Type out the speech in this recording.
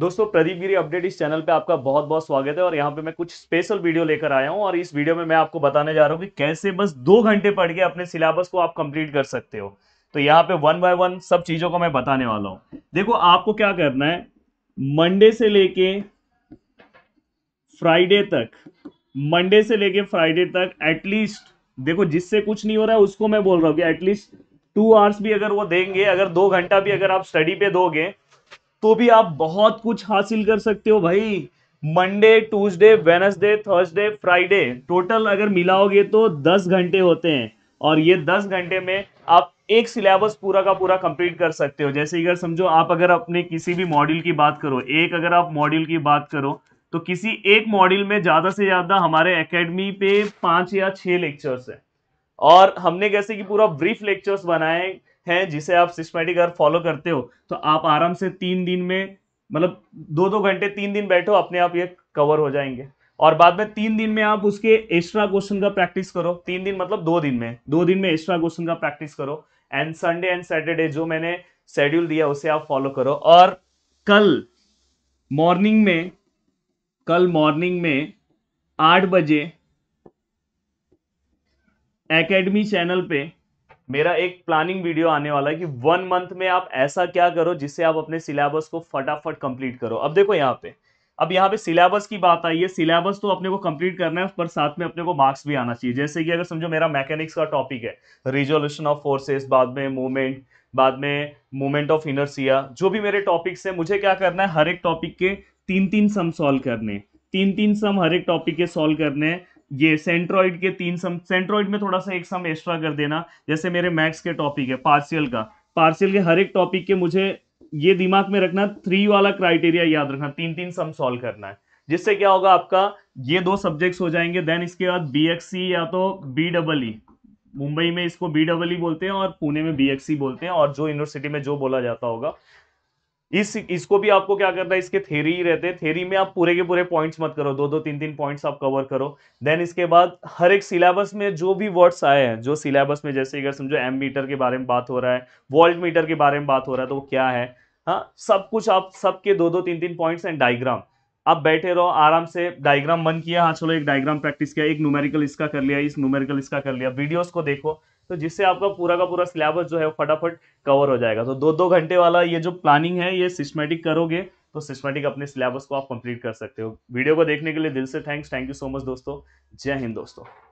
दोस्तों प्रदीप गिरी अपडेट इस चैनल पे आपका बहुत बहुत स्वागत है और यहाँ पे मैं कुछ स्पेशल वीडियो लेकर आया हूँ और इस वीडियो में मैं आपको बताने जा रहा हूँ कि कैसे बस दो घंटे पढ़ के अपने सिलेबस को आप कंप्लीट कर सकते हो तो यहाँ पे वन बाय वन सब चीज़ों को मैं बताने वाला हूँ देखो आपको क्या करना है मंडे से लेके फ्राइडे तक मंडे से लेके फ्राइडे तक एटलीस्ट देखो जिससे कुछ नहीं हो रहा है उसको मैं बोल रहा हूँ कि एटलीस्ट टू आवर्स भी अगर वो देंगे अगर दो घंटा भी अगर आप स्टडी पे दोगे तो भी आप बहुत कुछ हासिल कर सकते हो भाई Monday Tuesday Wednesday Thursday Friday total अगर मिलाओगे तो दस घंटे होते हैं और ये दस घंटे में आप एक सिलेबस पूरा का पूरा कंप्लीट कर सकते हो जैसे अगर समझो आप अगर अपने किसी भी मॉड्यूल की बात करो एक अगर आप मॉड्यूल की बात करो तो किसी एक मॉड्यूल में ज़्यादा से ज़्यादा हमारे एकेडमी पे पांच या छह लेक्चर्स हैं और हमने कैसे कि पूरा ब्रीफ लेक्चर्स बनाए है जिसे आप सिस्टमेटिक अगर फॉलो करते हो तो आप आराम से तीन दिन में मतलब दो दो घंटे तीन दिन बैठो अपने आप ये कवर हो जाएंगे और बाद में तीन दिन में आप उसके एक्स्ट्रा क्वेश्चन का प्रैक्टिस करो तीन दिन मतलब दो दिन में दो दिन में एक्स्ट्रा क्वेश्चन का प्रैक्टिस करो एंड संडे एंड सैटरडे जो मैंने शेड्यूल दिया उसे आप फॉलो करो और कल मॉर्निंग में कल मॉर्निंग में आठ बजे एकेडमी चैनल पे मेरा एक प्लानिंग वीडियो आने वाला है कि वन मंथ में आप ऐसा क्या करो जिससे आप अपने सिलेबस को फटाफट कंप्लीट करो अब देखो यहाँ पे अब यहाँ पे सिलेबस की बात आई है सिलेबस तो अपने को कंप्लीट करना है पर साथ में अपने को मार्क्स भी आना चाहिए जैसे कि अगर समझो मेरा मैकेनिक्स का टॉपिक है रिजोल्यूशन ऑफ फोर्सेस बाद में मूवमेंट बाद में मूवमेंट ऑफ इनर्सिया जो भी मेरे टॉपिक्स हैं मुझे क्या करना है हर एक टॉपिक के तीन तीन सम सॉल्व करने तीन तीन सम हर एक टॉपिक के सॉल्व करने हैं ये सेंट्रॉइड के तीन सम सेंट्रॉइड में थोड़ा सा एक सम एक्स्ट्रा कर देना जैसे मेरे मैथ्स के टॉपिक है पार्सियल का पार्सियल के हर एक टॉपिक के मुझे ये दिमाग में रखना थ्री वाला क्राइटेरिया याद रखना तीन तीन सम सॉल्व करना है जिससे क्या होगा आपका ये दो सब्जेक्ट्स हो जाएंगे देन इसके बाद बी या तो बी डबल ई मुंबई में इसको बी डबल ई बोलते हैं और पुणे में बी बोलते हैं और जो यूनिवर्सिटी में जो बोला जाता होगा इस इसको भी आपको क्या करना है इसके थेरी ही रहते हैं थेरी में आप पूरे के पूरे पॉइंट्स मत करो दो दो तीन तीन पॉइंट्स आप कवर करो देन इसके बाद हर एक सिलेबस में जो भी वर्ड्स आए हैं जो सिलेबस में जैसे अगर समझो एम मीटर के बारे में बात हो रहा है वोल्ट मीटर के बारे में बात हो रहा है तो वो क्या है हाँ सब कुछ आप सबके दो दो तीन तीन पॉइंट्स एंड डायग्राम आप बैठे रहो आराम से डायग्राम मन किया हाँ चलो एक डायग्राम प्रैक्टिस किया एक न्यूमेरिकल इसका कर लिया इस न्यूमेरिकल इसका कर लिया वीडियोज को देखो तो जिससे आपका पूरा का पूरा सिलेबस जो है वो फटाफट कवर हो जाएगा तो दो दो घंटे वाला ये जो प्लानिंग है ये सिस्टमेटिक करोगे तो सिस्टमेटिक अपने सिलेबस को आप कंप्लीट कर सकते हो वीडियो को देखने के लिए दिल से thanks thank you so much दोस्तों जय हिंद दोस्तों